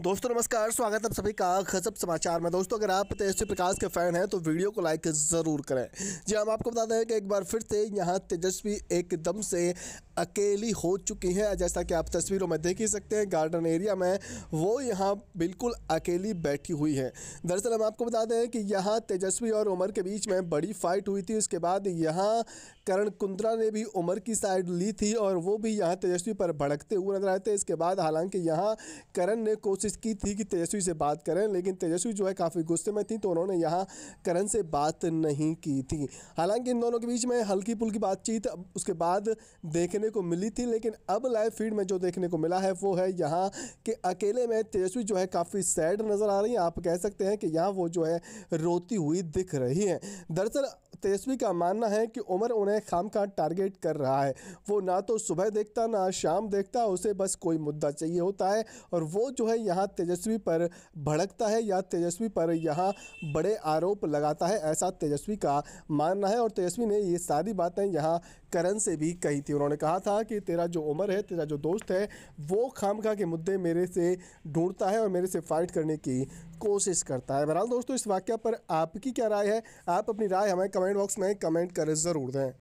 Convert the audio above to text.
दोस्तों नमस्कार स्वागत है आप सभी का खजब समाचार में दोस्तों अगर आप तेजस्वी प्रकाश के फैन हैं तो वीडियो को लाइक ज़रूर करें जी हाँ, हम आपको बताते हैं कि एक बार फिर से यहाँ तेजस्वी एकदम से अकेली हो चुकी हैं जैसा कि आप तस्वीरों में देख ही सकते हैं गार्डन एरिया में वो यहाँ बिल्कुल अकेली बैठी हुई है दरअसल हम आपको बता दें कि यहाँ तेजस्वी और उमर के बीच में बड़ी फाइट हुई थी उसके बाद यहाँ करण कुंद्रा ने भी उमर की साइड ली थी और वो भी यहाँ तेजस्वी पर भड़कते हुए नजर आए थे इसके बाद हालांकि यहाँ करण ने कोशिश कोशिश की थी कि तेजस्वी से बात करें लेकिन तेजस्वी जो है काफ़ी गुस्से में थी तो उन्होंने यहाँ करण से बात नहीं की थी हालांकि इन दोनों के बीच में हल्की पुल्की बातचीत उसके बाद देखने को मिली थी लेकिन अब लाइव फीड में जो देखने को मिला है वो है यहाँ कि अकेले में तेजस्वी जो है काफ़ी सैड नज़र आ रही है आप कह सकते हैं कि यहाँ वो जो है रोती हुई दिख रही है दरअसल तो तेजस्वी का मानना है कि उमर उन्हें खाम का टारगेट कर रहा है वो ना तो सुबह देखता ना शाम देखता उसे बस कोई मुद्दा चाहिए होता है और वो जो है यहाँ तेजस्वी पर भड़कता है या तेजस्वी पर यहाँ बड़े आरोप लगाता है ऐसा तेजस्वी का मानना है और तेजस्वी ने ये सारी बातें यहाँ करण से भी कही थी उन्होंने कहा था कि तेरा जो उम्र है तेरा जो दोस्त है वो खामखा के मुद्दे मेरे से ढूंढता है और मेरे से फाइट करने की कोशिश करता है बहरहाल दोस्तों इस वाक्य पर आपकी क्या राय है आप अपनी राय हमें कमेंट बॉक्स में कमेंट कर ज़रूर दें